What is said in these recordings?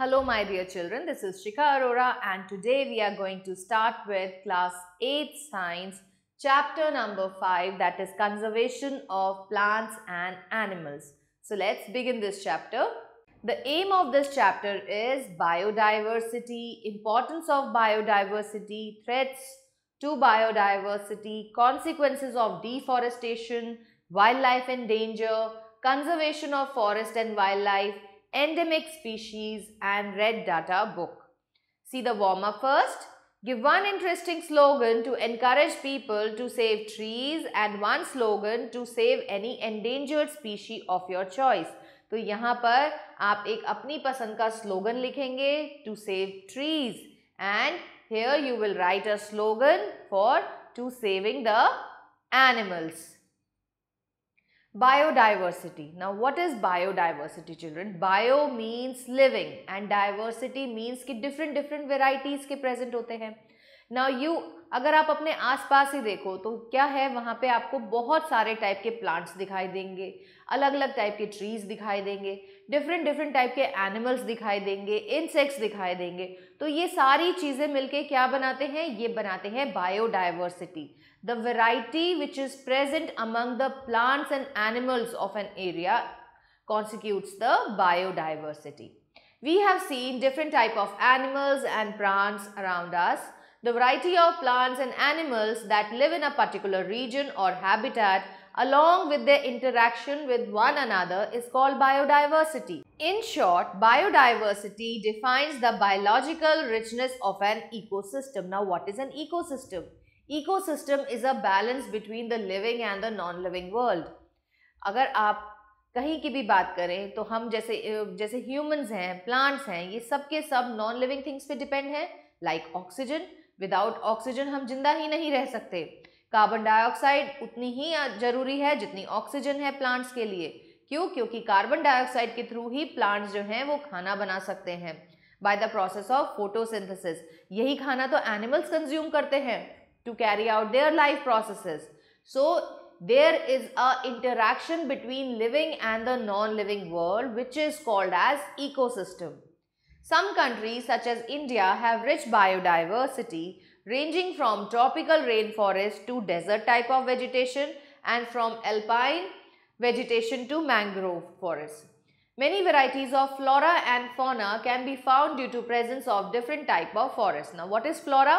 Hello my dear children, this is Shikha Arora and today we are going to start with class 8 science chapter number 5 that is conservation of plants and animals. So let's begin this chapter. The aim of this chapter is biodiversity, importance of biodiversity, threats to biodiversity, consequences of deforestation, wildlife in danger, conservation of forest and wildlife, endemic species and red data book. See the warmer first. Give one interesting slogan to encourage people to save trees and one slogan to save any endangered species of your choice. So here, you will एक अपनी पसंद का slogan लिखेंगे to save trees and here you will write a slogan for Biodiversity. Now what is biodiversity children? Bio means living and diversity means ki different different varieties ke present hote hain now you अगर आप अपने आसपास ही देखो तो क्या है वहाँ पे आपको बहुत सारे टाइप के प्लांट्स दिखाई देंगे अलग अलग टाइप के ट्रीज दिखाई देंगे डिफरेंट डिफरेंट टाइप के एनिमल्स दिखाई देंगे इंसेक्ट्स दिखाई देंगे तो ये सारी चीज़ें मिलके क्या बनाते हैं ये बनाते हैं biodiversity the variety which is present among the plants and animals of an area constitutes the biodiversity we have seen different type of animals and plants around us the variety of plants and animals that live in a particular region or habitat along with their interaction with one another is called biodiversity. In short, biodiversity defines the biological richness of an ecosystem. Now, what is an ecosystem? Ecosystem is a balance between the living and the non-living world. अगर आप कहीं की भी बात करें तो हम जैसे जैसे humans हैं plants हैं ये सब के सब non-living things पे depend हैं like oxygen. विदाउट ऑक्सीजन हम जिंदा ही नहीं रह सकते कार्बन डाइऑक्साइड उतनी ही जरूरी है जितनी ऑक्सीजन है प्लांट्स के लिए क्यों क्योंकि कार्बन डाइऑक्साइड के थ्रू ही प्लांट्स जो हैं वो खाना बना सकते हैं by the process of photosynthesis यही खाना तो एनिमल्स कंज्यूम करते हैं to carry out their life processes so there is a interaction between living and the non living world which is called as ecosystem Some countries such as India have rich biodiversity ranging from tropical rainforest to desert type of vegetation and from alpine vegetation to mangrove forest. Many varieties of flora and fauna can be found due to presence of different type of forests. Now what is flora?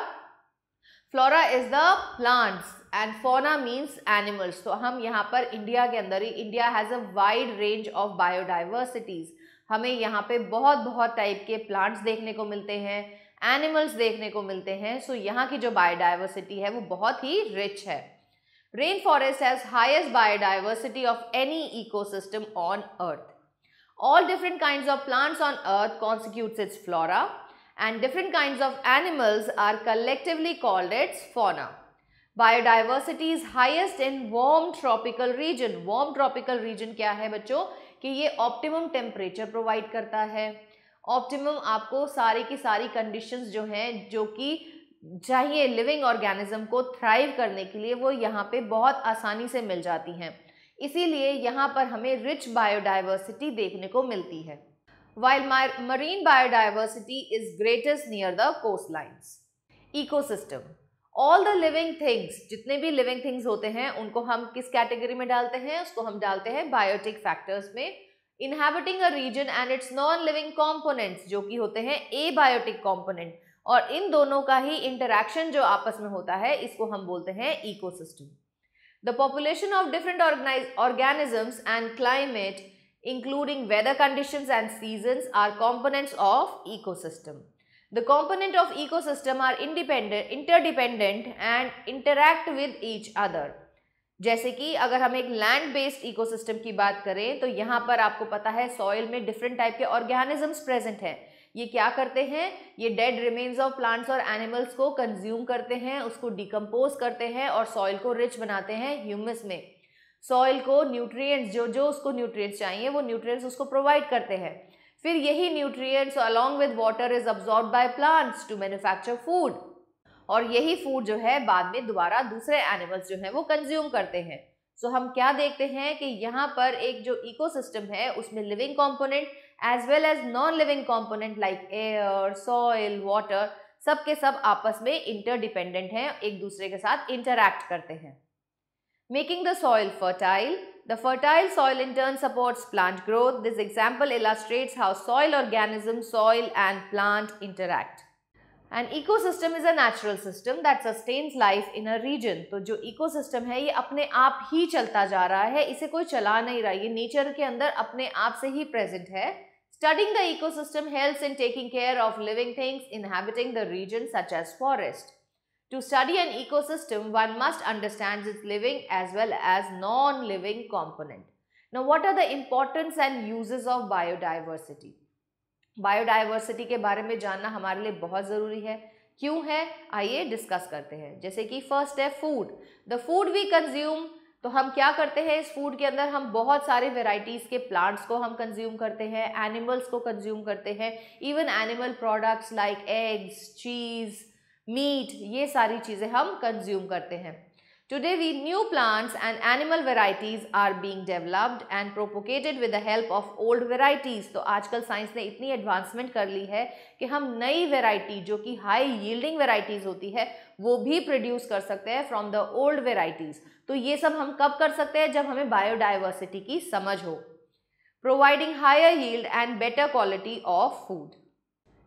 Flora is the plants, and fauna means animals. So, हम यहाँ पर India has a wide range of biodiversities. हमें यहाँ पे बहुत बहुत type के plants देखने को मिलते हैं एनिमल्स देखने को मिलते हैं सो so यहाँ की जो बायोडाइवर्सिटी है वो बहुत ही रिच है rain forest has highest biodiversity of any ecosystem on earth all different kind of plants on earth constitutes its flora and different kind of animals are collectively called its fauna biodiversity is highest in warm tropical region warm tropical region क्या है बच्चों कि ये optimum temperature provide करता है optimum आपको सारी की सारी कंडीशंस जो हैं जो कि चाहिए लिविंग ऑर्गेनिज्म को थ्राइव करने के लिए वो यहाँ पे बहुत आसानी से मिल जाती हैं इसीलिए यहाँ पर हमें रिच बायोडाइवर्सिटी देखने को मिलती है marine biodiversity is greatest near the coast lines ecosystem all the living things जितने भी लिविंग थिंग्स होते हैं उनको हम किस कैटेगरी में डालते हैं उसको हम डालते हैं बायोटिक फैक्टर्स में inhabiting a region and its non living components जो कि होते हैं ए बायोटिक कॉम्पोनेंट और इन दोनों का ही इंटरेक्शन जो आपस में होता है इसको हम बोलते हैं ecosystem the population of different organize organisms and climate including weather conditions and season are components of ecosystem The component of ecosystem are independent, interdependent and interact with each other. जैसे कि अगर हम एक land based ecosystem की बात करें तो यहाँ पर आपको पता है सॉइल में डिफरेंट टाइप के ऑर्गेनिजम्स प्रेजेंट हैं ये क्या करते हैं ये डेड रिमेन्स ऑफ प्लांट्स और एनिमल्स को कंज्यूम करते हैं उसको डिकम्पोज करते हैं और सॉइल को रिच बनाते हैं ह्यूमस में सॉइल को न्यूट्रिएंट्स जो जो उसको न्यूट्रिएंट्स चाहिए वो न्यूट्रिएंट्स उसको प्रोवाइड करते हैं फिर यही nutrients along with water is absorb by plants to manufacture food और यही फूड जो है बाद में दोबारा दूसरे एनिमल्स जो हैं वो कंज्यूम करते हैं सो so, हम क्या देखते हैं कि यहाँ पर एक जो इकोसिस्टम है उसमें living component as well as non living component like air soil water सब के सब आपस में इंटरडिपेंडेंट हैं एक दूसरे के साथ इंटरैक्ट करते हैं making the soil fertile The fertile soil in turn supports plant growth. This example illustrates how soil organisms, soil and plant interact. An ecosystem is a natural system that sustains life in a region. So, the ecosystem is ये अपने आप ही चलता not रहा है इसे कोई चला nature present है Studying the ecosystem helps in taking care of living things inhabiting the region such as forest. To study an ecosystem, one must understand its living as well as non-living component. Now, what are the importance and uses of biodiversity? Biodiversity के बारे में जानना हमारे लिए बहुत ज़रूरी है क्यों है आइए डिस्कस करते हैं जैसे कि फर्स्ट है food the food we consume तो हम क्या करते हैं इस फूड के अंदर हम बहुत सारे वेराइटीज़ के प्लांट्स को हम कंज्यूम करते हैं एनिमल्स को कंज्यूम करते हैं even animal products like eggs cheese meat ये सारी चीज़ें हम कंज्यूम करते हैं today we new plants and animal varieties are being developed and propagated with the help of old varieties तो आजकल साइंस ने इतनी एडवांसमेंट कर ली है कि हम नई वेराइटी जो कि हाई यील्डिंग वेराइटीज़ होती है वो भी प्रोड्यूस कर सकते हैं फ्रॉम द ओल्ड वेराइटीज़ तो ये सब हम कब कर सकते हैं जब हमें बायोडाइवर्सिटी की समझ हो providing higher yield and better quality of food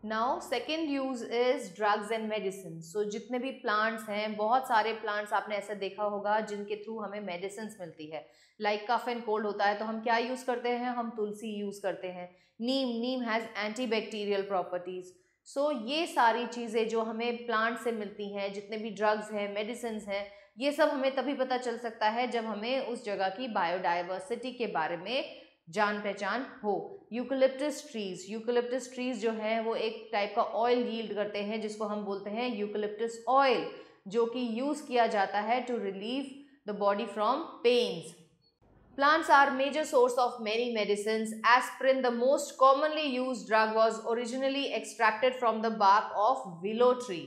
now second use is drugs and medicine so जितने भी प्लांट्स हैं बहुत सारे प्लांट्स आपने ऐसा देखा होगा जिनके थ्रू हमें मेडिसिन मिलती है लाइक कफ एंड कोल्ड होता है तो हम क्या यूज़ करते हैं हम तुलसी यूज़ करते हैं neem neem has anti bacterial properties so ये सारी चीज़ें जो हमें प्लांट से मिलती हैं जितने भी ड्रग्स हैं मेडिसिन हैं ये सब हमें तभी पता चल सकता है जब हमें उस जगह की बायोडाइवर्सिटी के बारे में जान पहचान हो यूकलिप्टस ट्रीज यूकलिप्टस ट्रीज जो है वो एक टाइप का ऑयल यील्ड करते हैं जिसको हम बोलते हैं यूकलिप्टस ऑयल जो कि यूज किया जाता है to relieve the body from pains plants are major source of many medicine aspirin the most commonly use drug was originally extracted from the bark of willow tree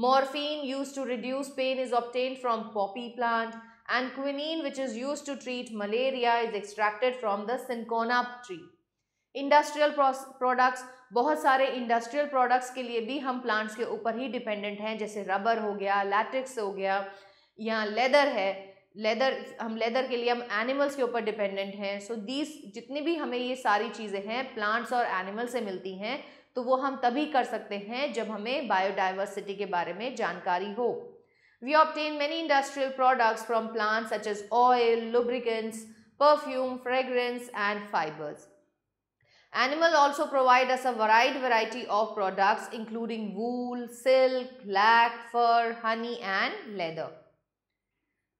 morphine use to reduce pain is obtain from poppy plant and quinine which is used to treat malaria is extracted from the cinchona tree. Industrial products बहुत सारे industrial products के लिए भी हम plants के ऊपर ही dependent हैं जैसे रबर हो गया लैट्रिक्स हो गया या लेदर है लेदर हम लेदर के लिए हम एनिमल्स के ऊपर डिपेंडेंट हैं सो दीज जितनी भी हमें ये सारी चीज़ें हैं प्लांट्स और एनिमल्स से मिलती हैं तो वो हम तभी कर सकते हैं जब हमें बायोडाइवर्सिटी के बारे में जानकारी हो We obtain many industrial products from plants such as oil, lubricants, perfume, fragrance and fibers. Animals also provide us a wide variety of products including wool, silk, lac, fur, honey and leather.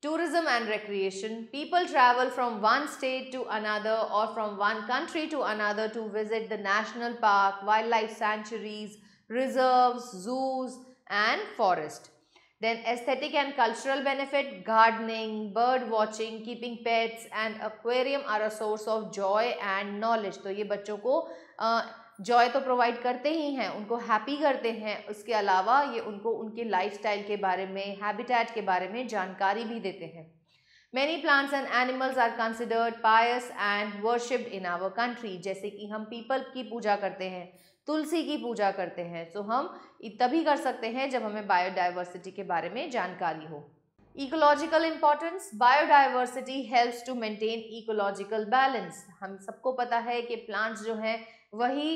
Tourism and recreation. People travel from one state to another or from one country to another to visit the national park, wildlife sanctuaries, reserves, zoos and forests. Then aesthetic and cultural benefit, gardening, bird watching, keeping pets and aquarium are a source of joy and knowledge. तो ये बच्चों को Joy तो provide करते ही हैं उनको happy करते हैं उसके अलावा ये उनको उनके लाइफस्टाइल के बारे में हैबिटेट के बारे में जानकारी भी देते हैं many plants and animals are considered pious and worshipped in our country जैसे कि हम पीपल की पूजा करते हैं तुलसी की पूजा करते हैं तो हम तभी कर सकते हैं जब हमें बायोडाइवर्सिटी के बारे में जानकारी हो ecological importance biodiversity helps to maintain ecological balance हम सबको पता है कि प्लांट्स जो हैं वही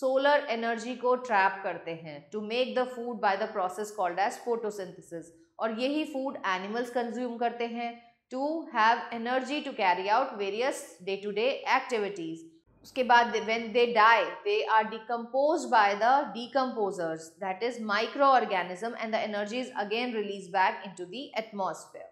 सोलर एनर्जी को ट्रैप करते हैं to make the food by the process called as photosynthesis और यही फूड एनिमल्स कंज्यूम करते हैं to have energy to carry out various day to day activities उसके बाद when they die they are decomposed by the decomposers that is microorganisms, and the energy is again released back into the atmosphere.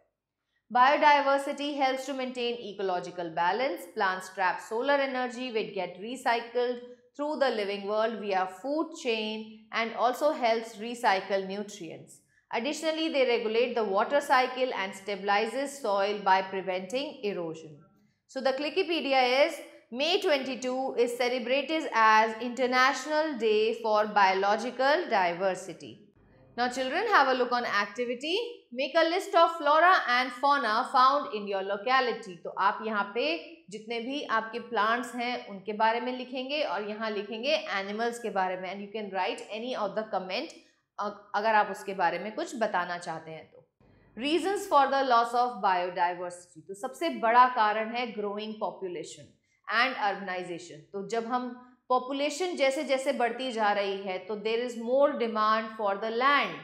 Biodiversity helps to maintain ecological balance. Plants trap solar energy which get recycled through the living world via food chain and also helps recycle nutrients. Additionally, they regulate the water cycle and stabilizes soil by preventing erosion. So the Wikipedia is May 22 is celebrated as International Day for Biological Diversity. Now children have a look on activity. Make a list of flora and fauna found in your locality. तो आप यहाँ पे जितने भी आपके plants हैं उनके बारे में लिखेंगे और यहाँ लिखेंगे animals के बारे में and you can write any of the comment अगर आप उसके बारे में कुछ बताना चाहते हैं तो reasons for the loss of biodiversity तो सबसे बड़ा कारण है ग्रोइंग पॉपुलेशन एंड अर्बनाइजेशन तो जब हम पॉपुलेशन जैसे जैसे बढ़ती जा रही है तो there is more demand for the land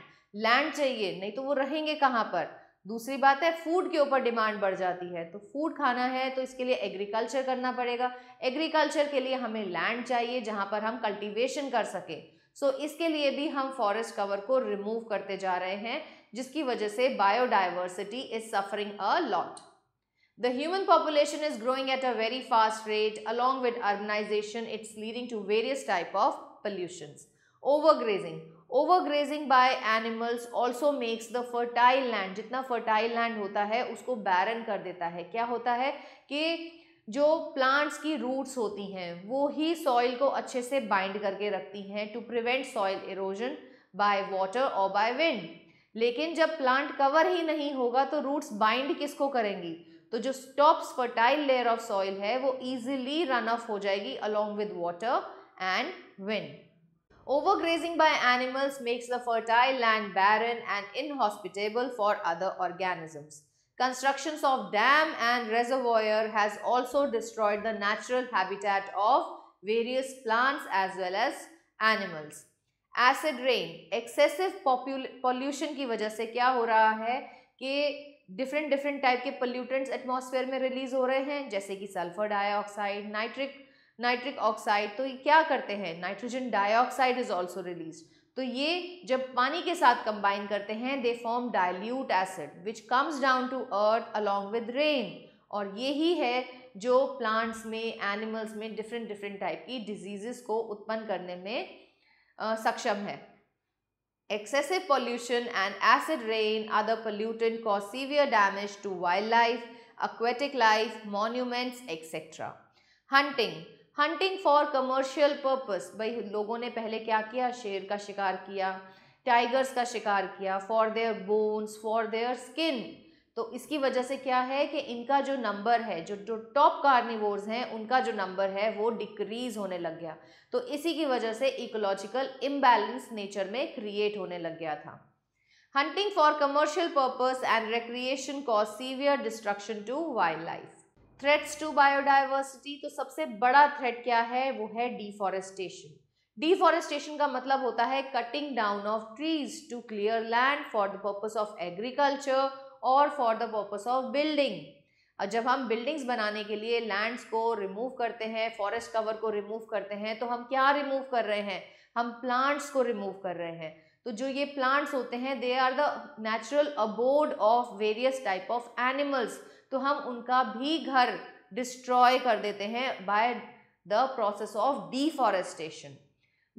land चाहिए नहीं तो वो रहेंगे कहाँ पर दूसरी बात है फूड के ऊपर डिमांड बढ़ जाती है तो फूड खाना है तो इसके लिए एग्रीकल्चर करना पड़ेगा एग्रीकल्चर के लिए हमें लैंड चाहिए जहाँ पर हम कल्टीवेशन कर सकें सो so, इसके लिए भी हम फॉरेस्ट कवर को रिमूव करते जा रहे हैं जिसकी वजह से biodiversity is suffering a lot The human population is growing at a very fast rate along with urbanization it's leading to various type of pollutions. Overgrazing. Overgrazing by animals also makes the fertile land जितना fertile land होता है उसको barren कर देता है क्या होता है कि जो प्लांट्स की रूट्स होती हैं वो ही सॉइल को अच्छे से बाइंड करके रखती हैं to prevent soil erosion by water और बाय विंड लेकिन जब प्लांट कवर ही नहीं होगा तो रूट्स बाइंड किसको करेंगी तो जो top fertile layer of soil है वो इजिली रन ऑफ हो जाएगी along with water and wind over grazing by animals makes the fertile land barren and inhospitable for other organisms construction of dam and reservoir has also destroyed the natural habitat of various plants as well as animals acid rain excessive pollution की वजह से क्या हो रहा है कि different different type के pollutants atmosphere में रिलीज़ हो रहे हैं जैसे कि sulphur dioxide nitric nitric oxide तो ये क्या करते हैं nitrogen dioxide is also release तो ये जब पानी के साथ कंबाइन करते हैं they form dilute acid which comes down to earth along with rain और ये ही है जो प्लांट्स में एनिमल्स में डिफरेंट डिफरेंट टाइप की डिजीज़ को उत्पन्न करने में आ, सक्षम है Excessive pollution and acid rain, other pollutants, cause severe damage to wildlife, aquatic life, monuments, etc. Hunting. hunting for commercial purpose. भाई लोगों ने पहले क्या किया शेर का शिकार किया tigers का शिकार किया for their bones, for their skin. तो इसकी वजह से क्या है कि इनका जो नंबर है जो जो टॉप कार्निवोर्स हैं उनका जो नंबर है वो डिक्रीज होने लग गया तो इसी की वजह से इकोलॉजिकल इम्बैलेंस नेचर में क्रिएट होने लग गया था hunting for commercial purpose and recreation cause severe destruction to wild life threats to biodiversity तो सबसे बड़ा थ्रेट क्या है वो है डिफॉरेस्टेशन डिफॉरेस्टेशन का मतलब होता है cutting down of trees to clear land for the purpose of agriculture और for the purpose of building जब हम बिल्डिंग्स बनाने के लिए लैंड्स को रिमूव करते हैं फॉरेस्ट कवर को रिमूव करते हैं तो हम क्या रिमूव कर रहे हैं हम प्लांट्स को रिमूव कर रहे हैं तो जो ये प्लांट्स होते हैं they are the natural abode of various type of animals तो हम उनका भी घर डिस्ट्रॉय कर देते हैं by the process of deforestation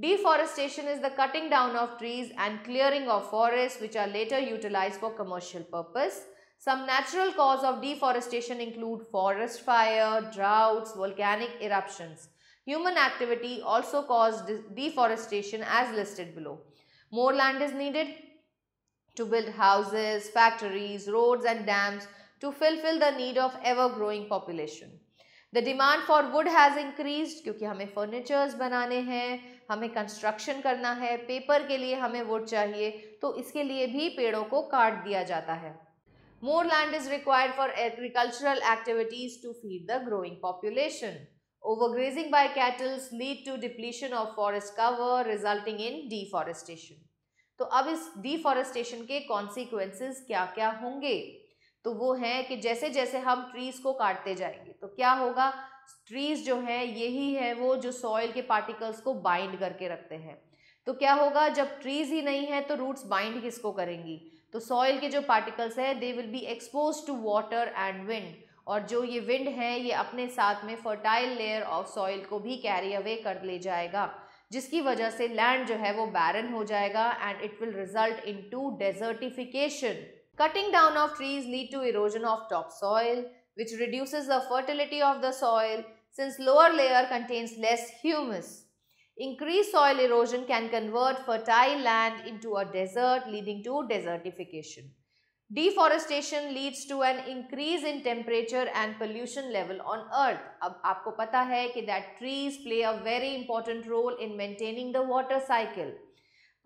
Deforestation is the cutting down of trees and clearing of forests which are later utilized for commercial purpose. Some natural cause of deforestation include forest fire, droughts, volcanic eruptions. Human activity also caused deforestation as listed below. More land is needed to build houses, factories, roads and dams to fulfill the need of ever-growing population. The demand for wood has increased we हमें furnitures बनाने हैं हमें construction करना है paper के लिए हमें would चाहिए तो इसके लिए भी पेड़ों को काट दिया जाता है more land is required for agricultural activities to feed the growing population overgrazing by cattles lead to depletion of forest cover resulting in deforestation तो अब इस डिफॉरेस्टेशन के कॉन्सिक्वेंसेज क्या क्या होंगे तो वो हैं कि जैसे जैसे हम ट्रीज को काटते जाएंगे तो क्या होगा ट्रीज जो है यही है वो जो सॉइल के पार्टिकल्स को बाइंड करके रखते हैं तो क्या होगा जब ट्रीज ही नहीं है तो रूट्स बाइंड किसको करेंगी तो सॉइल के जो पार्टिकल्स है they will be expose to water and wind और जो ये विंड है ये अपने साथ में फर्टाइल लेयर ऑफ सॉइल को भी कैरी अवे कर ले जाएगा जिसकी वजह से लैंड जो है वो बैरन हो जाएगा and it will result into desertification cutting down of trees lead to erosion of top soil which reduces the fertility of the soil since lower layer contains less humus. Increased soil erosion can convert fertile land into a desert leading to desertification. Deforestation leads to an increase in temperature and pollution level on earth. Ab aapko pata hai ki that trees play a very important role in maintaining the water cycle.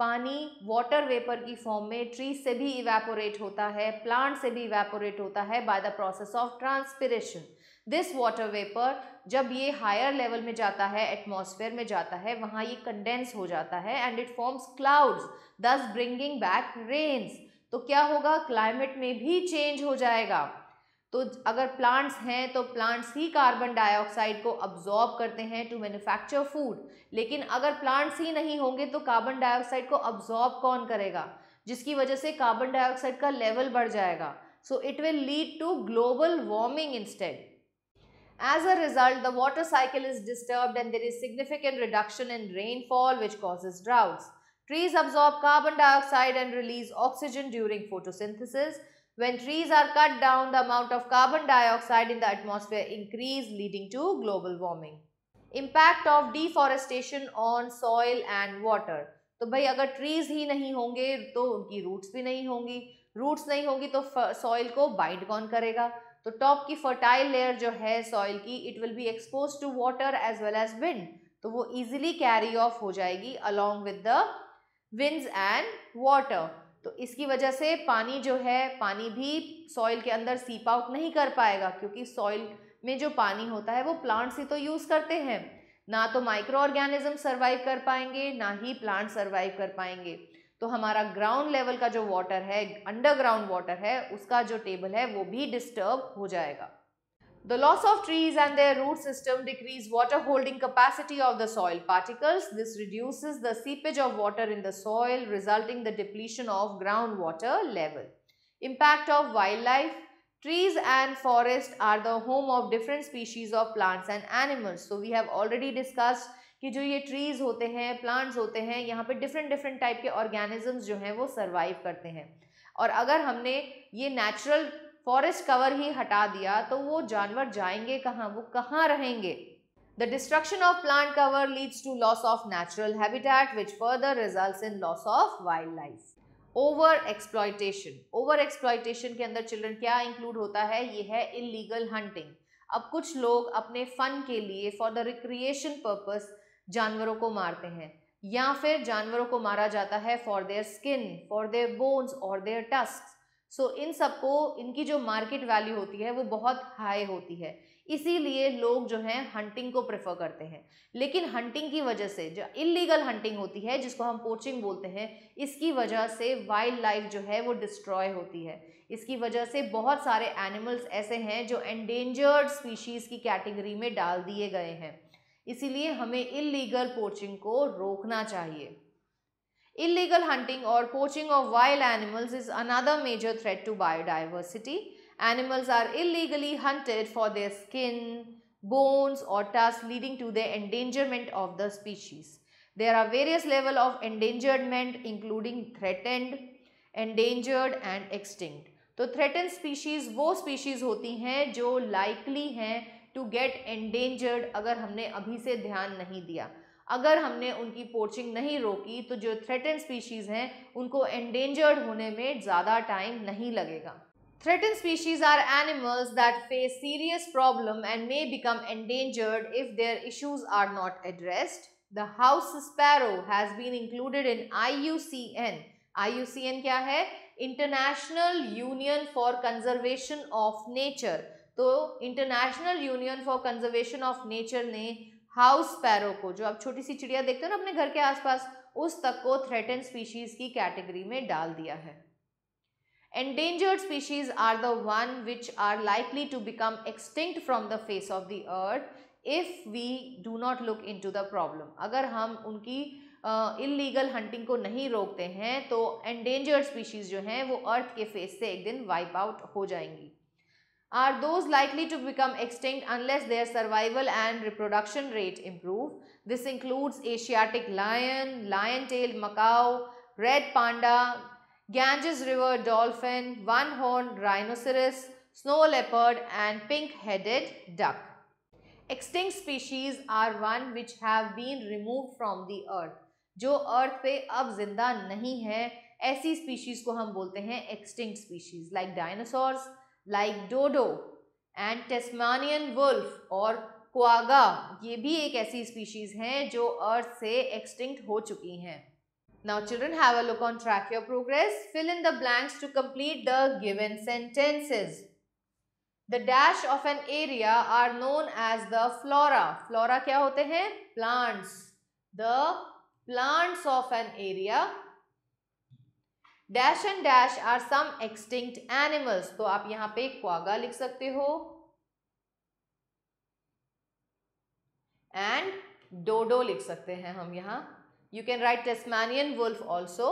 पानी water vapour की form में tree से भी evaporate होता है plant से भी evaporate होता है by the process of transpiration this water vapour जब ये हायर लेवल में जाता है एटमॉस्फेयर में जाता है वहाँ ये कंडेंस हो जाता है and it forms clouds thus bringing back rains तो क्या होगा क्लाइमेट में भी चेंज हो जाएगा तो अगर प्लांट्स हैं तो प्लांट्स ही कार्बन डाइऑक्साइड को अब्जॉर्ब करते हैं टू मैन्युफैक्चर फूड लेकिन अगर प्लांट्स ही नहीं होंगे तो कार्बन डाइऑक्साइड को अब्जॉर्ब कौन करेगा जिसकी वजह से कार्बन डाइऑक्साइड का लेवल बढ़ जाएगा so it will lead to global warming instead as a result the water cycle is disturb and there is significant reduction in rainfall which causes drought trees absorb carbon dioxide and release oxygen during photosynthesis When trees are cut down, the amount of carbon dioxide in the atmosphere increase leading to global warming. Impact of deforestation on soil and water. तो भाई अगर trees ही नहीं होंगे तो उनकी roots भी नहीं होंगी रूट्स नहीं होंगी तो सॉइल को बाइंड कौन करेगा तो टॉप की फर्टाइल लेयर जो है सॉइल की it will be expose to water as well as wind तो वो इजीली कैरी ऑफ हो जाएगी along with the winds and water तो इसकी वजह से पानी जो है पानी भी सॉइल के अंदर सीप आउट नहीं कर पाएगा क्योंकि सॉइल में जो पानी होता है वो प्लांट्स ही तो यूज़ करते हैं ना तो माइक्रो ऑर्गेनिज्म सर्वाइव कर पाएंगे ना ही प्लांट सर्वाइव कर पाएंगे तो हमारा ग्राउंड लेवल का जो वाटर है अंडरग्राउंड वाटर है उसका जो टेबल है वो भी डिस्टर्ब हो जाएगा The loss of trees and their root system decrease water holding capacity of the soil particles. This reduces the seepage of water in the soil resulting the depletion of groundwater level. Impact of wildlife. Trees and forests are the home of different species of plants and animals. So we have already discussed कि जो ये trees होते हैं plants होते हैं यहाँ पे different different type के organisms जो हैं वो survive करते हैं और अगर हमने ये natural फॉरेस्ट कवर ही हटा दिया तो वो जानवर जाएंगे कहाँ वो कहाँ रहेंगे destruction of plant cover leads to loss of natural habitat which further result in loss of wild life over exploitation over exploitation के अंदर चिल्ड्रन क्या इंक्लूड होता है ये है इलीगल हंटिंग अब कुछ लोग अपने फन के लिए फॉर द रिक्रिएशन पर्पस जानवरों को मारते हैं या फिर जानवरों को मारा जाता है for their skin for their bones और देयर टस्क सो इन सबको इनकी जो मार्केट वैल्यू होती है वो बहुत हाई होती है इसीलिए लोग जो हैं हंटिंग को प्रेफर करते हैं लेकिन हंटिंग की वजह से जो इलीगल हंटिंग होती है जिसको हम पोचिंग बोलते हैं इसकी वजह से वाइल्ड लाइफ जो है वो डिस्ट्रॉय होती है इसकी वजह से बहुत सारे एनिमल्स ऐसे हैं जो एंडेंजर्ड स्पीशीज़ की कैटेगरी में डाल दिए गए हैं इसीलिए हमें इलीगल पोचिंग को रोकना चाहिए Illegal hunting or poaching of wild animals is another major threat to biodiversity. Animals are illegally hunted for their skin, bones or tusks leading to the endangerment of the species. There are various levels of endangerment including threatened, endangered and extinct. threatened species species वो species होती हैं likely likely हैं to get endangered अगर हमने abhi से ध्यान नहीं दिया अगर हमने उनकी पोर्चिंग नहीं रोकी तो जो थ्रेटन स्पीशीज़ हैं उनको एंडेंजर्ड होने में ज़्यादा टाइम नहीं लगेगा threaten species are animals that face serious problem and may become endangered if their issues are not addressed the house sparrow has been included in I U C N I U C N क्या है international union for conservation of nature तो international union for conservation of nature ने house sparrow को जो आप छोटी सी चिड़िया देखते हो ना अपने घर के आसपास उस तक को थ्रेटन स्पीशीज की कैटेगरी में डाल दिया है endangered species are the one which are likely to become extinct from the face of the earth if we do not look into the problem अगर हम उनकी इलीगल uh, हंटिंग को नहीं रोकते हैं तो एंडेंजर्ड स्पीशीज़ जो हैं वो अर्थ के फेस से एक दिन वाइप आउट हो जाएंगी are those likely to become extinct unless their survival and reproduction rate improve. This includes Asiatic lion, lion-tailed macaw, red panda, Ganges river dolphin, one-horned rhinoceros, snow leopard and pink-headed duck. Extinct species are one which have been removed from the earth. जो अर्थ पे अब जिंदा नहीं है ऐसी species को हम बोलते हैं extinct species like dinosaurs like dodo and Tasmanian wolf और कोआगा ये भी एक ऐसी स्पीशीज़ हैं जो अर्थ से एक्सटिंक्ट हो चुकी हैं now children have a look on track your progress fill in the blanks to complete the given sentences the dash of an area are known as the flora flora क्या होते हैं plants the plants of an area dash and dash are some extinct animals तो आप यहां पे quagga लिख सकते हो एंड डोडो लिख सकते हैं हम यहां you can write Tasmanian wolf also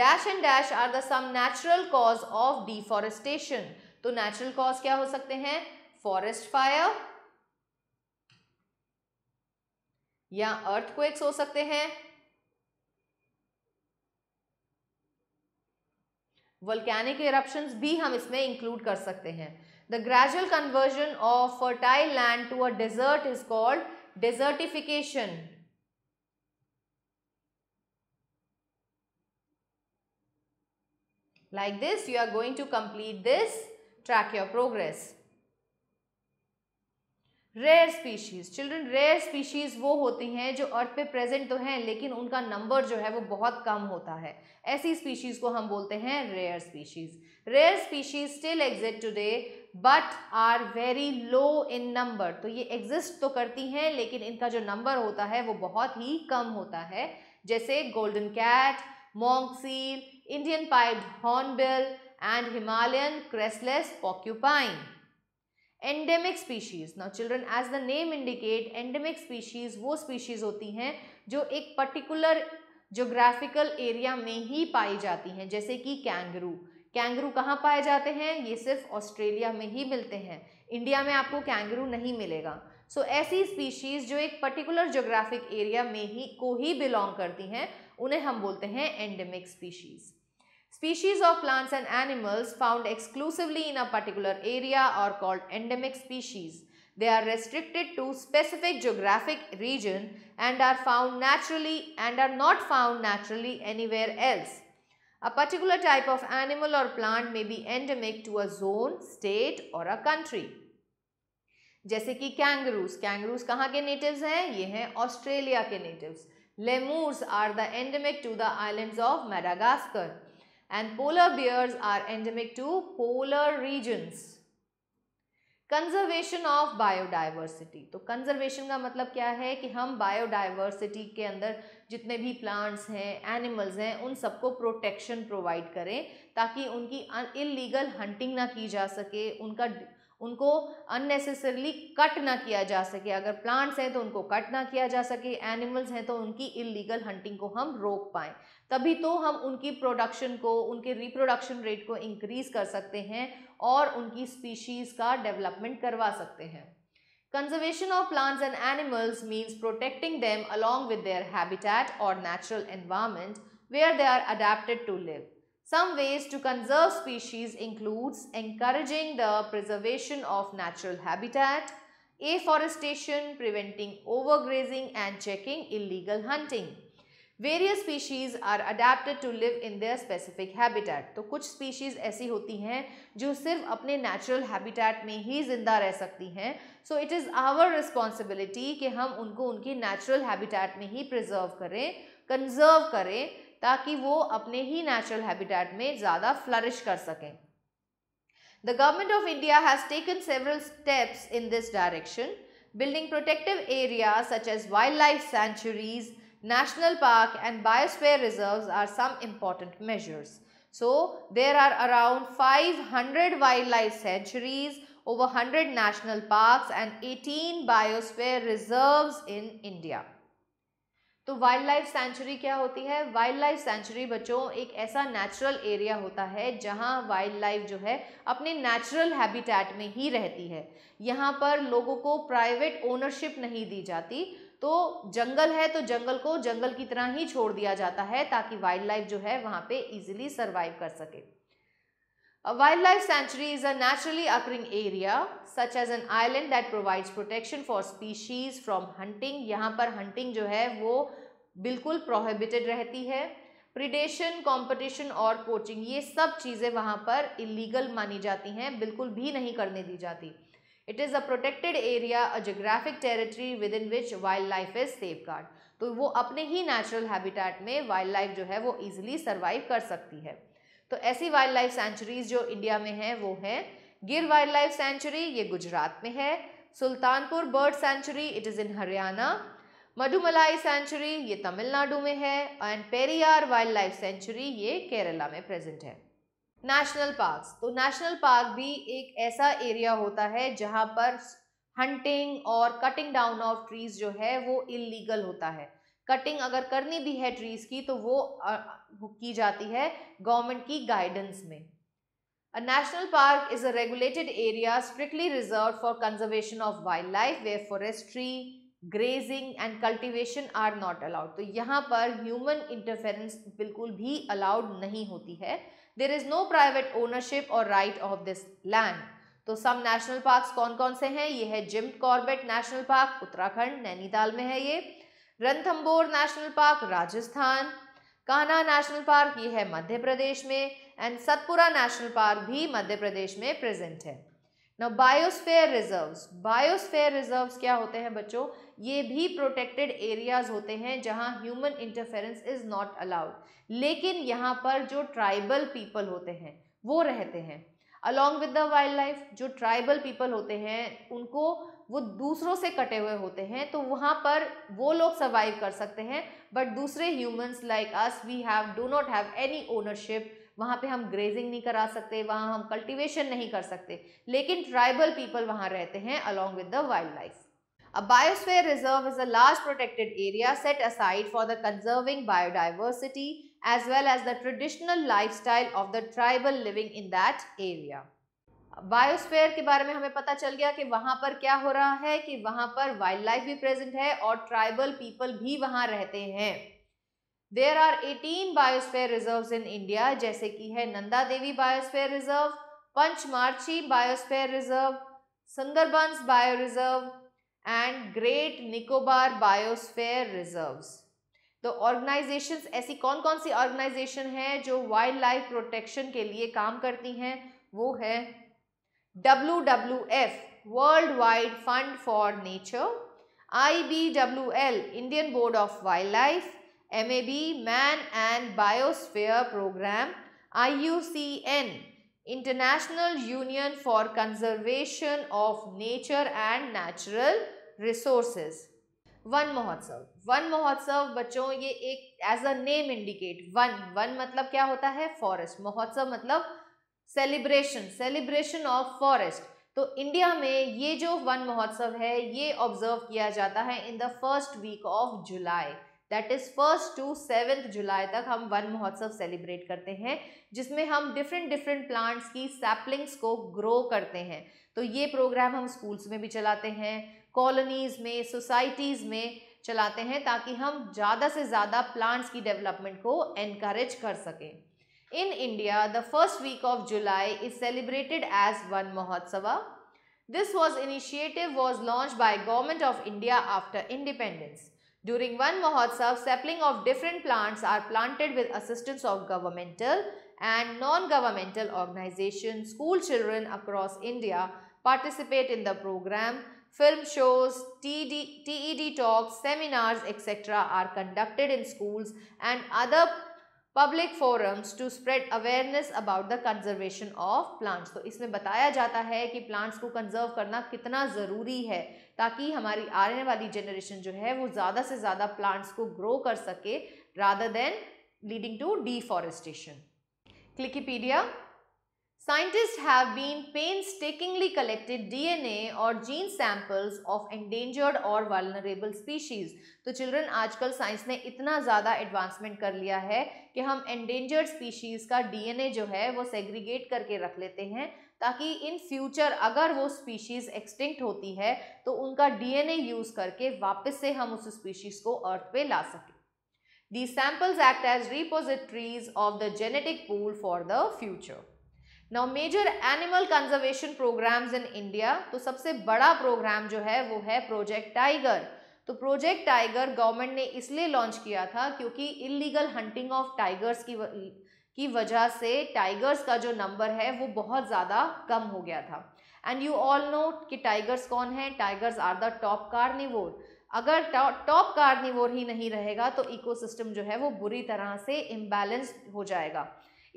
dash and dash are the some natural cause of deforestation तो नेचुरल कॉज क्या हो सकते हैं फॉरेस्ट फायर या अर्थक्वेक्स हो सकते हैं वोल्केनिक इरप्शन भी हम इसमें इंक्लूड कर सकते हैं the gradual conversion of fertile land to a desert is called desertification like this you are going to complete this track your progress rare species children rare species वो होती हैं जो अर्थ पे प्रेजेंट तो हैं लेकिन उनका नंबर जो है वो बहुत कम होता है ऐसी स्पीशीज़ को हम बोलते हैं rare species rare species still exist today but are very low in number तो ये एग्जिस्ट तो करती हैं लेकिन इनका जो नंबर होता है वो बहुत ही कम होता है जैसे गोल्डन कैट मॉन्ग Indian pied hornbill and Himalayan crestless porcupine endemic species ना children as the name indicate endemic species वो स्पीशीज़ होती हैं जो एक पर्टिकुलर जोग्राफिकल एरिया में ही पाई जाती हैं जैसे कि कैंगरू कैंगरू कहाँ पाए जाते हैं ये सिर्फ ऑस्ट्रेलिया में ही मिलते हैं इंडिया में आपको कैंगरू नहीं मिलेगा सो so, ऐसी स्पीशीज़ जो एक पर्टिकुलर जोग्राफिक एरिया में ही को ही बिलोंग करती हैं उन्हें हम बोलते हैं endemic species Species of plants and animals found exclusively in a particular area are called endemic species. They are restricted to specific geographic region and are found naturally and are not found naturally anywhere else. A particular type of animal or plant may be endemic to a zone, state or a country. जैसे कि kangaroos, kangaroos कहाँ के natives ये Australia Australia natives. Lemurs are the endemic to the islands of Madagascar. and polar bears are endemic to polar regions. Conservation of biodiversity तो conservation का मतलब क्या है कि हम बायोडाइवर्सिटी के अंदर जितने भी प्लांट्स हैं एनिमल्स हैं उन सबको प्रोटेक्शन प्रोवाइड करें ताकि उनकी इलीगल हंटिंग ना की जा सके उनका उनको अननेसेसरली कट ना किया जा सके अगर प्लांट्स हैं तो उनको कट ना किया जा सके एनिमल्स हैं तो उनकी इलीगल हंटिंग को हम रोक पाएँ तभी तो हम उनकी प्रोडक्शन को उनके रिप्रोडक्शन रेट को इंक्रीज़ कर सकते हैं और उनकी स्पीशीज़ का डेवलपमेंट करवा सकते हैं conservation of plants and animals means protecting them along with their habitat और natural environment where they are adapted to live Some ways to conserve species includes encouraging the preservation of natural habitat, afforestation, preventing overgrazing and checking illegal hunting. various species are adapted to live in their specific habitat to kuch species aisi hoti hain jo sirf apne natural habitat mein hi zinda reh sakti hain so it is our responsibility ki hum unko उनके natural habitat mein hi preserve kare conserve kare ताकि वो अपने ही natural habitat में ज़्यादा flourish कर सकें the government of India has taken several steps in this direction building protective area such as wild life sanctuaries national park and biosphere reserve are some important measures so there are around five hundred wild life sanctuaries over hundred national park and eighteen biosphere reserve in India तो wild life sanctuary क्या होती है wild life century बच्चों एक ऐसा natural area होता है जहाँ वाइल्ड लाइफ जो है अपने नेचुरल हैबिटेट में ही रहती है यहाँ पर लोगों को प्राइवेट ओनरशिप नहीं दी जाती तो जंगल है तो जंगल को जंगल की तरह ही छोड़ दिया जाता है ताकि वाइल्ड लाइफ जो है वहाँ पे ईज़िली सर्वाइव कर सके A wildlife sanctuary is a naturally occurring area such as an island that provides protection for species from hunting. यहाँ पर hunting जो है वो बिल्कुल prohibited रहती है Predation, competition और poaching ये सब चीज़ें वहाँ पर illegal मानी जाती हैं बिल्कुल भी नहीं करने दी जाती It is a protected area, a geographic territory within which wildlife is life is safeguard तो वो अपने ही नेचुरल हैबिटेट में वाइल्ड लाइफ जो है वो ईजिली सर्वाइव कर सकती है तो ऐसी वाइल्ड लाइफ सेंचुरीज जो इंडिया में हैं वो हैं गिर वाइल्ड लाइफ सेंचुरी ये गुजरात में है Sultanpur bird sanctuary it is in Haryana Mudumalai sanctuary ये तमिलनाडु में है एंड पेरियार वाइल्ड लाइफ सेंचुरी ये केरला में प्रेजेंट है नेशनल पार्क तो नेशनल पार्क भी एक ऐसा एरिया होता है जहाँ पर हंटिंग और कटिंग डाउन ऑफ ट्रीज जो है वो इलीगल होता है कटिंग अगर करनी भी है ट्रीज की तो वो की जाती है गवर्नमेंट की गाइडेंस में a national park is a regulated area strictly reserve for conservation of wild life where forestry grazing and cultivation are not allowed तो यहाँ पर ह्यूमन इंटरफेरेंस बिल्कुल भी अलाउड नहीं होती है there is no private ownership और राइट ऑफ दिस लैंड तो सम नेशनल पार्क कौन कौन से हैं ये है Jim Corbett national park Uttarakhand Nainital में है ये Ranthambore national park Rajasthan Kanha national park ये है मध्य प्रदेश में एंड सतपुरा नेशनल पार्क भी मध्य प्रदेश में प्रेजेंट है न बायोस्फेयर रिजर्व्स बायोस्फेयर रिजर्व्स क्या होते हैं बच्चों ये भी प्रोटेक्टेड एरियाज होते हैं जहां human interference is not allowed लेकिन यहाँ पर जो ट्राइबल पीपल होते हैं वो रहते हैं along with the wild life जो ट्राइबल पीपल होते हैं उनको वो दूसरों से कटे हुए होते हैं तो वहाँ पर वो लोग सर्वाइव कर सकते हैं बट दूसरे humans like us we have do not have any ownership वहाँ पे हम ग्रेजिंग नहीं करा सकते वहाँ हम कल्टीवेशन नहीं कर सकते लेकिन ट्राइबल पीपल वहाँ रहते हैं along with the wild life A biosphere reserve is a large protected area set aside for the conserving biodiversity as well as the traditional lifestyle of the tribal living in that area. Biosphere के बारे में हमें पता चल गया कि वहाँ पर क्या हो रहा है कि वहाँ पर वाइल्ड लाइफ भी प्रेजेंट है और ट्राइबल पीपल भी वहाँ रहते हैं there are 18 biosphere reserve in India जैसे कि है Nanda Devi biosphere reserve Pachmarhi biosphere reserve Sundarbans bio reserve and great Nicobar biosphere reserve तो ऑर्गेनाइजेशंस ऐसी कौन कौन सी ऑर्गेनाइजेशन हैं जो वाइल्ड लाइफ प्रोटेक्शन के लिए काम करती हैं वो है W W F world wide fund for nature I B W L Indian board of wild life M A B man and biosphere programme I U C N international union for conservation of nature and natural resources Van Mahotsav Van Mahotsav बच्चों ये एक as a name indicate वन वन मतलब क्या होता है forest महोत्सव मतलब सेलिब्रेशन सेलिब्रेशन ऑफ फॉरेस्ट तो इंडिया में ये जो वन महोत्सव है ये ऑब्जर्व किया जाता है in the first week of July that is first to seventh July तक हम वन महोत्सव सेलिब्रेट करते हैं जिसमें हम डिफरेंट डिफरेंट प्लांट्स की सैपलिंग्स को ग्रो करते हैं तो ये प्रोग्राम हम स्कूल्स में भी चलाते हैं कॉलोनीज़ में सोसाइटीज़ में चलाते हैं ताकि हम ज़्यादा से ज़्यादा प्लांट्स की डेवलपमेंट को एनकरेज कर सकें In India, the first week of July is celebrated as Van Mahotsava. This was initiative was launched by Government of India after independence. During Van Mahotsav, sapling of different plants are planted with assistance of governmental and non-governmental organizations. School children across India participate in the program. Film shows, TED talks, seminars, etc. are conducted in schools and other public forums to spread awareness about the conservation of plants तो इसमें बताया जाता है कि plants को conserve करना कितना ज़रूरी है ताकि हमारी आने वाली जनरेशन जो है वो ज़्यादा से ज़्यादा प्लांट्स को ग्रो कर सके rather than leading to deforestation क्लिकीपीडिया Scientists have been painstakingly collected DNA or gene samples of endangered or vulnerable species. तो चिल्ड्रन आजकल साइंस ने इतना ज़्यादा एडवांसमेंट कर लिया है कि हम एंडेंजर्ड स्पीशीज़ का डीएनए जो है वो सेग्रीगेट करके रख लेते हैं ताकि इन फ्यूचर अगर वो स्पीशीज़ एक्सटिंक्ट होती है तो उनका डीएनए यूज़ करके वापस से हम उस स्पीशीज़ को अर्थ पे ला सकें These samples act as repositories of the genetic pool for the future. Now major animal conservation programmes in India तो सबसे बड़ा प्रोग्राम जो है वो है प्रोजेक्ट टाइगर तो प्रोजेक्ट टाइगर गवर्नमेंट ने इसलिए लॉन्च किया था क्योंकि इलीगल हंटिंग ऑफ टाइगर्स की की वजह से टाइगर्स का जो नंबर है वो बहुत ज़्यादा कम हो गया था एंड यू ऑल नो कि टाइगर्स कौन है tigers are the top carnivore अगर टॉप कार्निवोर ही नहीं रहेगा तो इकोसिस्टम जो है वो बुरी तरह से इम्बैलेंस हो जाएगा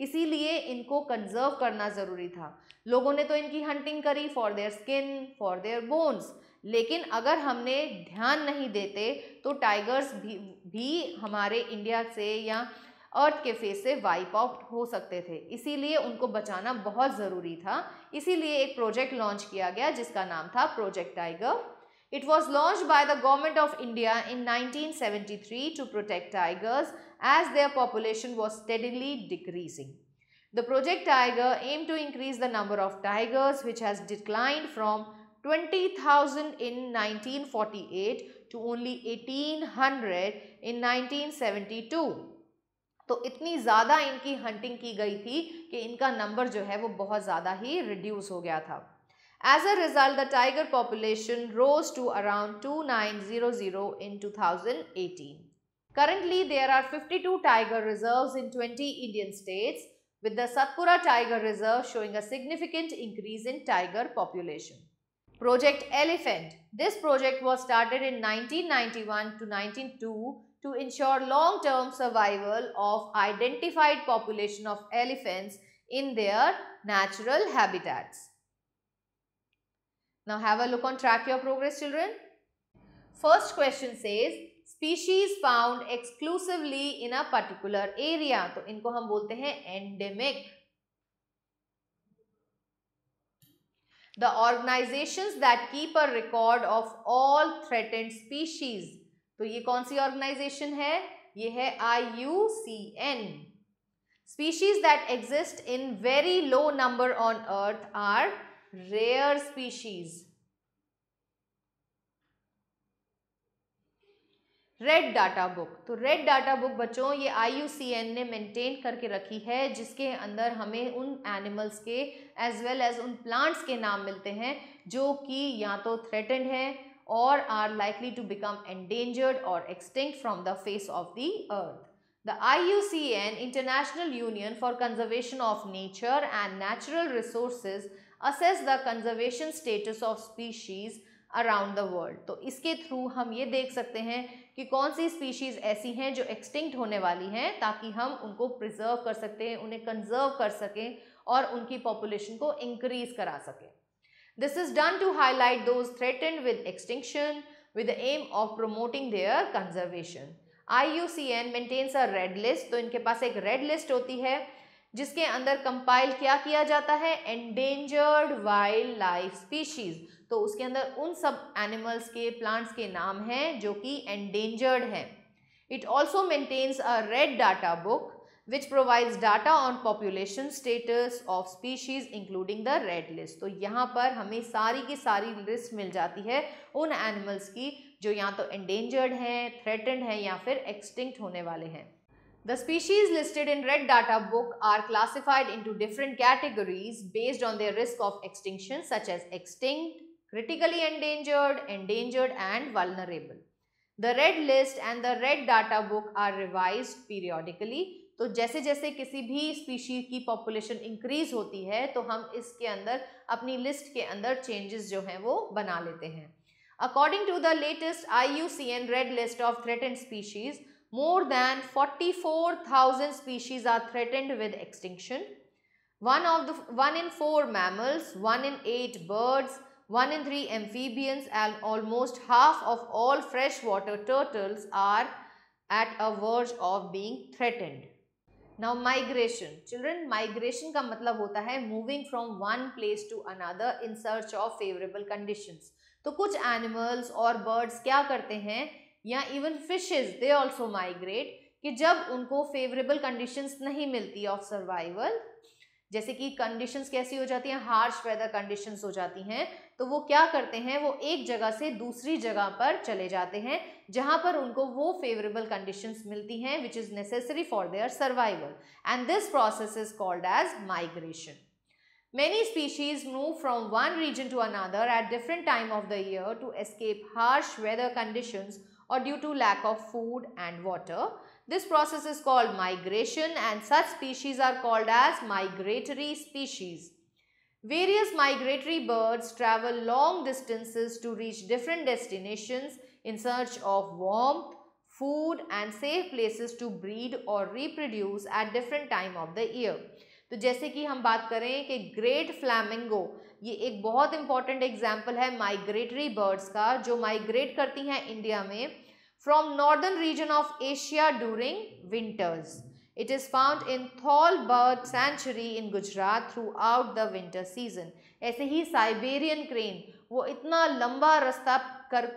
इसीलिए इनको कंजर्व करना ज़रूरी था लोगों ने तो इनकी हंटिंग करी for their skin for their bones लेकिन अगर हमने ध्यान नहीं देते तो टाइगर्स भी भी हमारे इंडिया से या अर्थ के फेस से वाइप आउट हो सकते थे इसीलिए उनको बचाना बहुत ज़रूरी था इसीलिए एक प्रोजेक्ट लॉन्च किया गया जिसका नाम था project tiger It was launched by the Government of India in 1973 to protect tigers as their population was steadily decreasing. The Project Tiger aimed to increase the number of tigers which has declined from 20,000 in 1948 to only 1800 in 1972. तो इतनी ज़्यादा इनकी hunting की गई थी कि इनका number जो है वो बहुत ज़्यादा ही रिड्यूस हो गया था as a result, the tiger population rose to around 2900 in 2018. Currently, there are 52 tiger reserves in 20 Indian states, with the Satpura Tiger Reserve showing a significant increase in tiger population. Project Elephant. This project was started in 1991 to 92 to ensure long-term survival of identified population of elephants in their natural habitats. Now have a look on track your progress children. First question says species found exclusively in a particular area. तो इनको हम बोलते हैं endemic. The organizations that keep a record of all threatened species. तो ये कौन सी organization है ये है IUCN. Species that exist in very low number on earth are rare species red data book तो रेड डाटा बुक बच्चों ये IUCN ने मेंटेन करके रखी है जिसके अंदर हमें उन एनिमल्स के एज वेल एज उन प्लांट्स के नाम मिलते हैं जो कि या तो थ्रेटेंड हैं और are likely to become endangered और extinct from the face of the earth C N international union for conservation of nature and natural resources assess the conservation status of species around the world तो इसके through हम ये देख सकते हैं कि कौन सी स्पीशीज़ ऐसी हैं जो एक्सटिंक्ट होने वाली हैं ताकि हम उनको प्रिजर्व कर सकते हैं उन्हें कंजर्व कर सकें और उनकी पॉपुलेशन को इंक्रीज करा सकें this is done to highlight those threatened with extinction with of promoting their conservation I U C N maintains a red list तो इनके पास एक रेड लिस्ट होती है जिसके अंदर कंपाइल क्या किया जाता है एंडेंजर्ड वाइल्ड लाइफ स्पीशीज तो उसके अंदर उन सब एनिमल्स के प्लांट्स के नाम हैं जो कि एंडेंजर्ड हैं it also maintains a red data book which provides data on population status of species including the red list तो यहाँ पर हमें सारी की सारी लिस्ट मिल जाती है उन एनिमल्स की जो या तो एंडेंजर्ड हैं थ्रेटेंड हैं या फिर एक्सटिंक्ट होने वाले हैं The species listed in Red Data Book are classified into different categories based on their risk of extinction such as extinct, critically endangered, endangered and vulnerable. The Red List and the Red Data Book are revised periodically. तो जैसे जैसे किसी भी species की population increase होती है तो हम इसके अंदर अपनी लिस्ट के अंदर चेंजेस जो हैं वो बना लेते हैं according to the latest I U C N red list of threatened species more than 44,000 species are threatened with extinction. One, of the, one in four mammals, one in eight birds, one in three amphibians and almost half of all freshwater turtles are at a verge of being threatened. Now migration. Children, migration का मतलब होता है moving from one place to another in search of favorable conditions. So, कुछ animals or birds क्या करते हैं या even fishes they also migrate कि जब उनको फेवरेबल कंडीशंस नहीं मिलती ऑफ सर्वाइवल जैसे कि कंडीशंस कैसी हो जाती हैं हार्श वेदर कंडीशंस हो जाती हैं तो वो क्या करते हैं वो एक जगह से दूसरी जगह पर चले जाते हैं जहाँ पर उनको वो फेवरेबल कंडीशंस मिलती हैं which is necessary for their survival and this process is called as migration many species move from one region to another at different time of the year to escape harsh weather conditions or due to lack of food and water. This process is called migration and such species are called as migratory species. Various migratory birds travel long distances to reach different destinations in search of warmth, food and safe places to breed or reproduce at different time of the year. तो जैसे कि हम बात करें कि great flamingo ये एक बहुत इंपॉर्टेंट एग्जाम्पल है माइग्रेटरी बर्ड्स का जो माइग्रेट करती हैं इंडिया में from northern region of Asia during winters. It is found in Thal bird sanctuary in Gujarat throughout the winter season. ऐसे ही siberian crane वो इतना लंबा रास्ता कर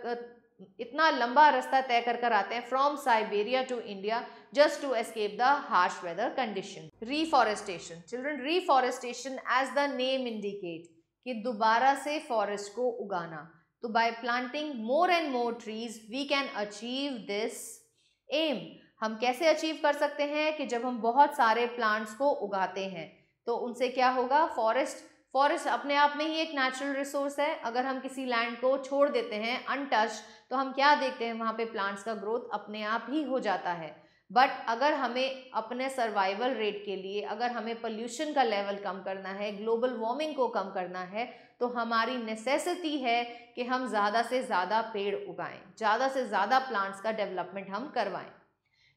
इतना लंबा रास्ता तय कर कर आते हैं from Siberia to India just to escape the harsh weather condition reforestation children reforestation as the name indicate कि दोबारा से फॉरेस्ट को उगाना तो by planting more and more trees we can achieve this um हम कैसे अचीव कर सकते हैं कि जब हम बहुत सारे प्लांट्स को उगाते हैं तो उनसे क्या होगा फॉरेस्ट फॉरेस्ट अपने आप में ही एक नेचुरल रिसोर्स है अगर हम किसी लैंड को छोड़ देते हैं अनटच तो हम क्या देखते हैं वहाँ पे प्लांट्स का ग्रोथ अपने आप ही हो जाता है बट अगर हमें अपने सर्वाइवल रेट के लिए अगर हमें पोल्यूशन का लेवल कम करना है ग्लोबल वार्मिंग को कम करना है तो हमारी नेसेसिटी है कि हम ज़्यादा से ज़्यादा पेड़ उगाएं, ज़्यादा से ज़्यादा प्लांट्स का डेवलपमेंट हम करवाएं।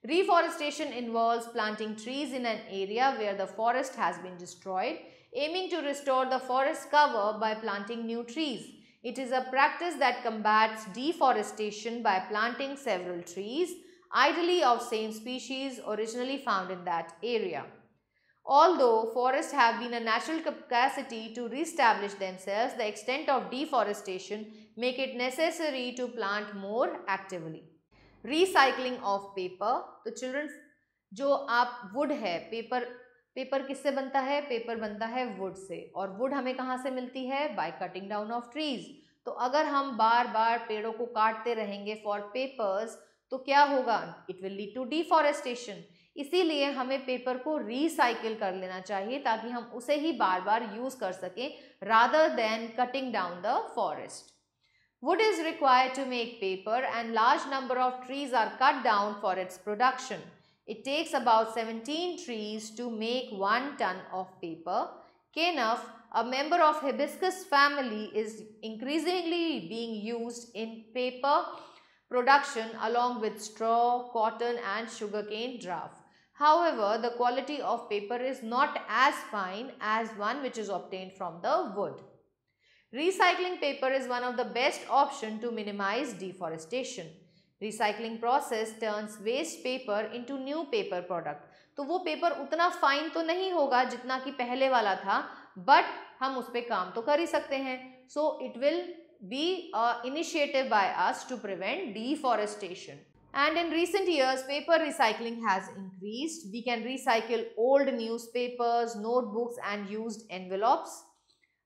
Reforestation involve planting trees in an area where the forest has been destroyed aiming to restore the forest cover by planting new trees it is a practice that combats deforestation by planting several trees ideally of same species originally found in that area Although forests have been a natural capacity to reestablish themselves, the extent of deforestation make it necessary to plant more actively. Recycling of paper. तो children जो आप wood है paper paper किससे बनता है paper बनता है would say और वुड हमें कहाँ से मिलती है by cutting down of trees तो अगर हम बार बार पेड़ों को काटते रहेंगे फॉर पेपर्स तो क्या होगा it will lead to deforestation इसीलिए हमें पेपर को रिसाइकिल कर लेना चाहिए ताकि हम उसे ही बार बार यूज़ कर सकें rather than cutting down the forest wood is required to make paper and large number of trees are cut down for its production it takes about seventeen trees to make one ton of paper kenaf a member of hibiscus family is increasingly being use in paper production along with straw cotton and sugar cane draft However, the quality of paper is not as fine as one which is obtained from the wood. Recycling paper is one of the best option to minimize deforestation. Recycling process turns waste paper into new paper product. तो वो paper उतना fine तो नहीं होगा जितना कि पहले वाला था बट हम उस पर काम तो कर ही सकते हैं so it will be initiative by us to prevent deforestation And in recent years, paper recycling has increased. We can recycle old newspapers, notebooks and used envelopes.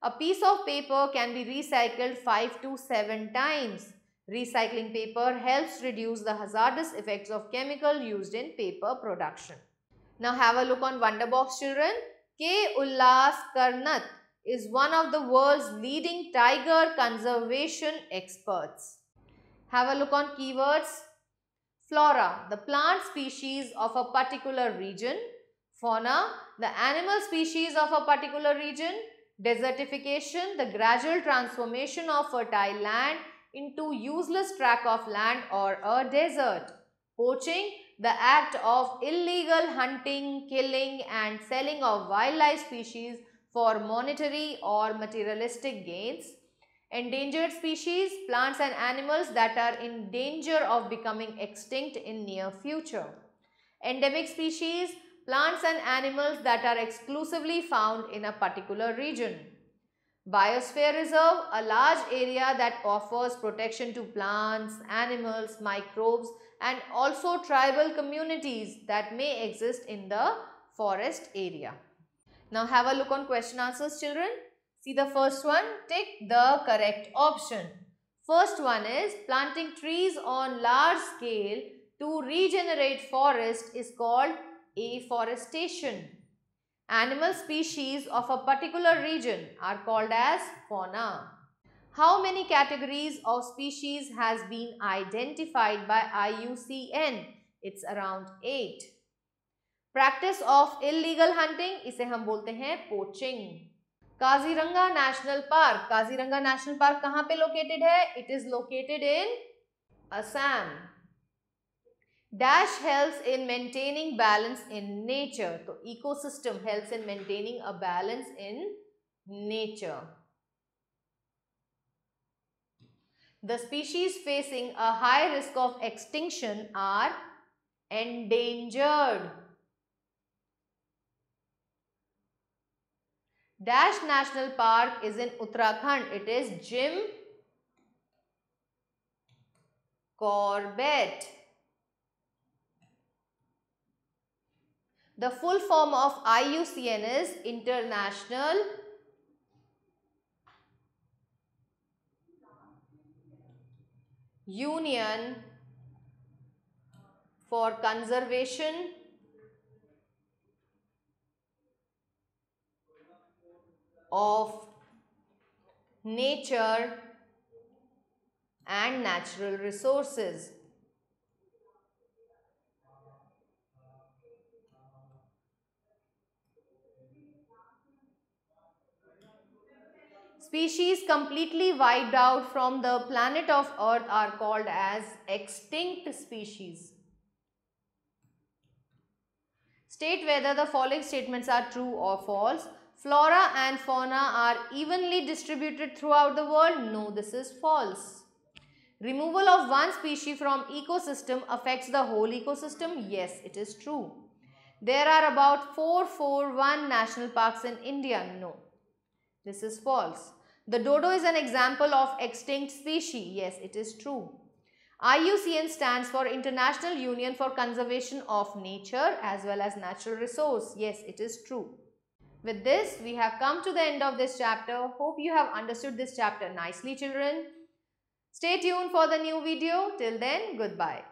A piece of paper can be recycled 5 to 7 times. Recycling paper helps reduce the hazardous effects of chemical used in paper production. Now have a look on Wonderbox children. K. Ullas Karnath is one of the world's leading tiger conservation experts. Have a look on keywords Flora, the plant species of a particular region. Fauna, the animal species of a particular region. Desertification, the gradual transformation of fertile land into useless tract of land or a desert. Poaching, the act of illegal hunting, killing and selling of wildlife species for monetary or materialistic gains endangered species, plants and animals that are in danger of becoming extinct in near future. Endemic species, plants and animals that are exclusively found in a particular region. Biosphere Reserve, a large area that offers protection to plants, animals, microbes and also tribal communities that may exist in the forest area. Now have a look on question answers children. See the first one, tick the correct option. First one is planting trees on large scale to regenerate forest is called afforestation. Animal species of a particular region are called as fauna. How many categories of species has been identified by IUCN? It's around 8. Practice of illegal hunting, इसे हम बोलते हैं poaching. Kaziranga national park Kaziranga national park कहां पे located है it is located in Assam dash helps in maintaining balance in nature तो ecosystem helps in maintaining a balance in nature The species facing a high risk of extinction are endangered. Dash National Park is in Uttarakhand. It is Jim Corbett. The full form of IUCN is International Union for Conservation of nature and natural resources. Species completely wiped out from the planet of earth are called as extinct species. State whether the following statements are true or false. Flora and fauna are evenly distributed throughout the world? No, this is false. Removal of one species from ecosystem affects the whole ecosystem? Yes, it is true. There are about 441 national parks in India? No, this is false. The dodo is an example of extinct species? Yes, it is true. IUCN stands for International Union for Conservation of Nature as well as Natural Resource. Yes, it is true. With this, we have come to the end of this chapter. Hope you have understood this chapter nicely, children. Stay tuned for the new video. Till then, goodbye.